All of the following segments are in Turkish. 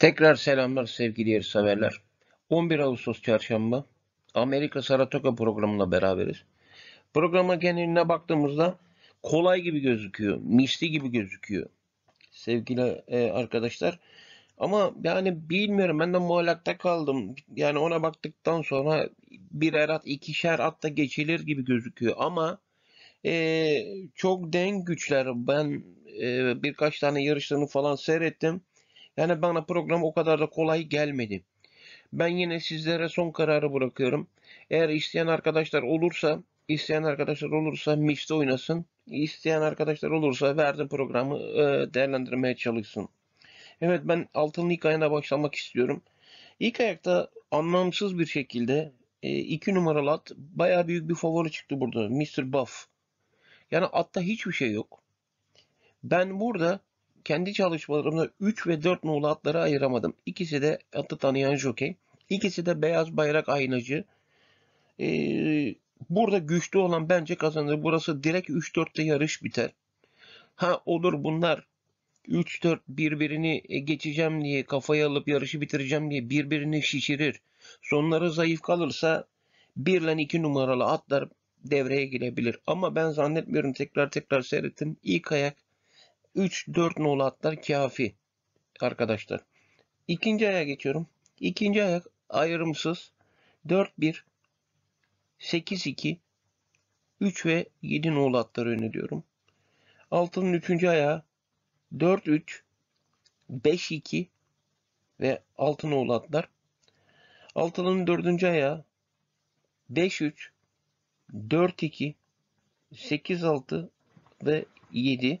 Tekrar selamlar sevgili yarışseverler. 11 Ağustos Çarşamba Amerika Saratoga programına beraberiz. Programa geneline baktığımızda kolay gibi gözüküyor, misli gibi gözüküyor sevgili e, arkadaşlar. Ama yani bilmiyorum ben de muallakta kaldım. Yani ona baktıktan sonra bir erat ikişer at da geçilir gibi gözüküyor ama e, çok denk güçler. Ben e, birkaç tane yarışlarını falan seyrettim. Yani bana program o kadar da kolay gelmedi. Ben yine sizlere son kararı bırakıyorum. Eğer isteyen arkadaşlar olursa, isteyen arkadaşlar olursa mixte oynasın. İsteyen arkadaşlar olursa verdiğim programı e, değerlendirmeye çalışsın. Evet ben altın ilk ayına başlamak istiyorum. İlk ayakta anlamsız bir şekilde 2 e, numaralı at baya büyük bir favori çıktı burada. Mr. Buff. Yani atta hiçbir şey yok. Ben burada kendi çalışmalarımda 3 ve 4 muğlatları ayıramadım. İkisi de atı tanıyan jokey. İkisi de beyaz bayrak aynacı. Ee, burada güçlü olan bence kazanır. Burası direkt 3-4'te yarış biter. Ha olur bunlar 3-4 birbirini e, geçeceğim diye kafayı alıp yarışı bitireceğim diye birbirini şişirir. Sonları zayıf kalırsa 1 ile 2 numaralı atlar devreye girebilir. Ama ben zannetmiyorum tekrar tekrar seyrettim. İlk ayak 3-4 nolu atlar kafi arkadaşlar. İkinci aya geçiyorum. İkinci ayak ayrımsız 4-1 8-2 3 ve 7 nolu atları öneriyorum. Altının üçüncü ayağı 4-3 5-2 ve 6 nolu atlar. Altının dördüncü ayağı 5-3 4-2 8-6 ve 7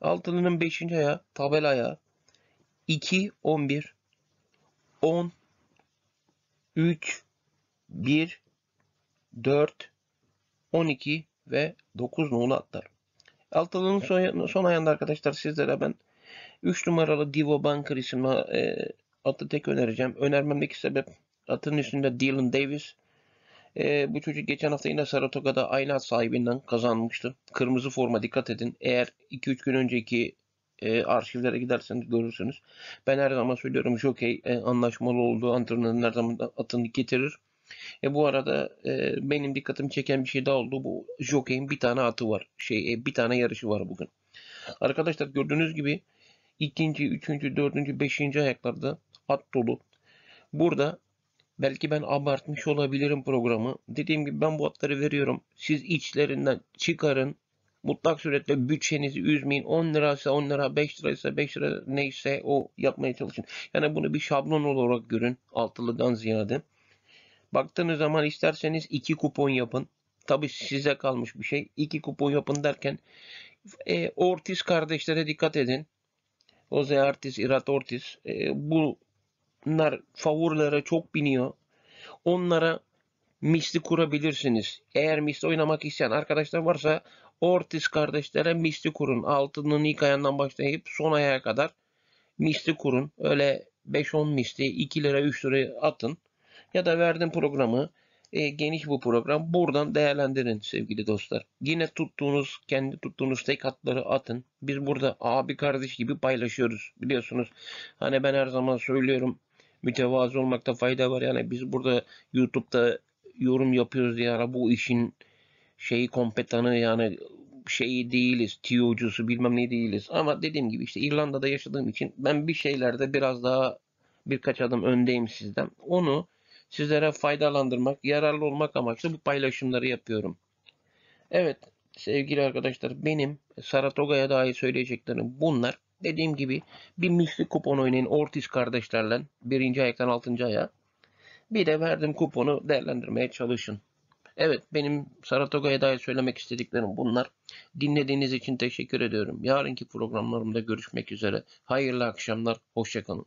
Altılının 5. ayağı tabel ayağı. 2, 11, 10, 3, 1, 4, 12 ve 9 nolu atlar. Altının son, son ayağında arkadaşlar sizlere ben 3 numaralı Divo Banker isimli e, atı tek önereceğim. Önermemdeki sebep atın üstünde Dylan Davis e, bu çocuk geçen hafta yine Saratoga'da aynı at sahibinden kazanmıştı. Kırmızı forma dikkat edin. Eğer 2-3 gün önceki e, arşivlere giderseniz görürsünüz. Ben her zaman söylüyorum jockey e, anlaşmalı olduğu antrenörün her zaman atını getirir. E, bu arada e, benim dikkatimi çeken bir şey daha oldu. Bu jockey'in bir tane atı var. Şey e, bir tane yarışı var bugün. Arkadaşlar gördüğünüz gibi ikinci, üçüncü, dördüncü, beşinci ayaklarda at dolu. Burada Belki ben abartmış olabilirim programı. Dediğim gibi ben bu hatları veriyorum. Siz içlerinden çıkarın. Mutlak suretle bütçenizi üzmeyin. 10 liraysa 10 lira, 5 liraysa 5 lira neyse o yapmaya çalışın. Yani bunu bir şablon olarak görün altılıdan ziyade. Baktığınız zaman isterseniz 2 kupon yapın. Tabi size kalmış bir şey. 2 kupon yapın derken e, Ortiz kardeşlere dikkat edin. Jose Ortiz, Irat Ortiz. E, bu onlar favorilere çok biniyor. Onlara misli kurabilirsiniz. Eğer misli oynamak isteyen arkadaşlar varsa Ortiz kardeşlere misli kurun. Altının ilk ayağından başlayıp son ayağa kadar misli kurun. Öyle 5-10 misli 2 lira 3 lira atın. Ya da verdim programı e, geniş bu program. Buradan değerlendirin sevgili dostlar. Yine tuttuğunuz, kendi tuttuğunuz tek hatları atın. Biz burada abi kardeş gibi paylaşıyoruz biliyorsunuz. Hani ben her zaman söylüyorum mütevazı olmakta fayda var. Yani biz burada YouTube'da yorum yapıyoruz diye ara bu işin şeyi kompetanı yani şeyi değiliz. TO'cusu bilmem ne değiliz. Ama dediğim gibi işte İrlanda'da yaşadığım için ben bir şeylerde biraz daha birkaç adım öndeyim sizden. Onu sizlere faydalandırmak, yararlı olmak amaçlı bu paylaşımları yapıyorum. Evet sevgili arkadaşlar benim Saratoga'ya dair söyleyeceklerim bunlar. Dediğim gibi bir misli kupon oynayın Ortiz kardeşlerle. Birinci ayaktan altıncı aya. Bir de verdiğim kuponu değerlendirmeye çalışın. Evet benim Saratoga'ya dair söylemek istediklerim bunlar. Dinlediğiniz için teşekkür ediyorum. Yarınki programlarımda görüşmek üzere. Hayırlı akşamlar. Hoşçakalın.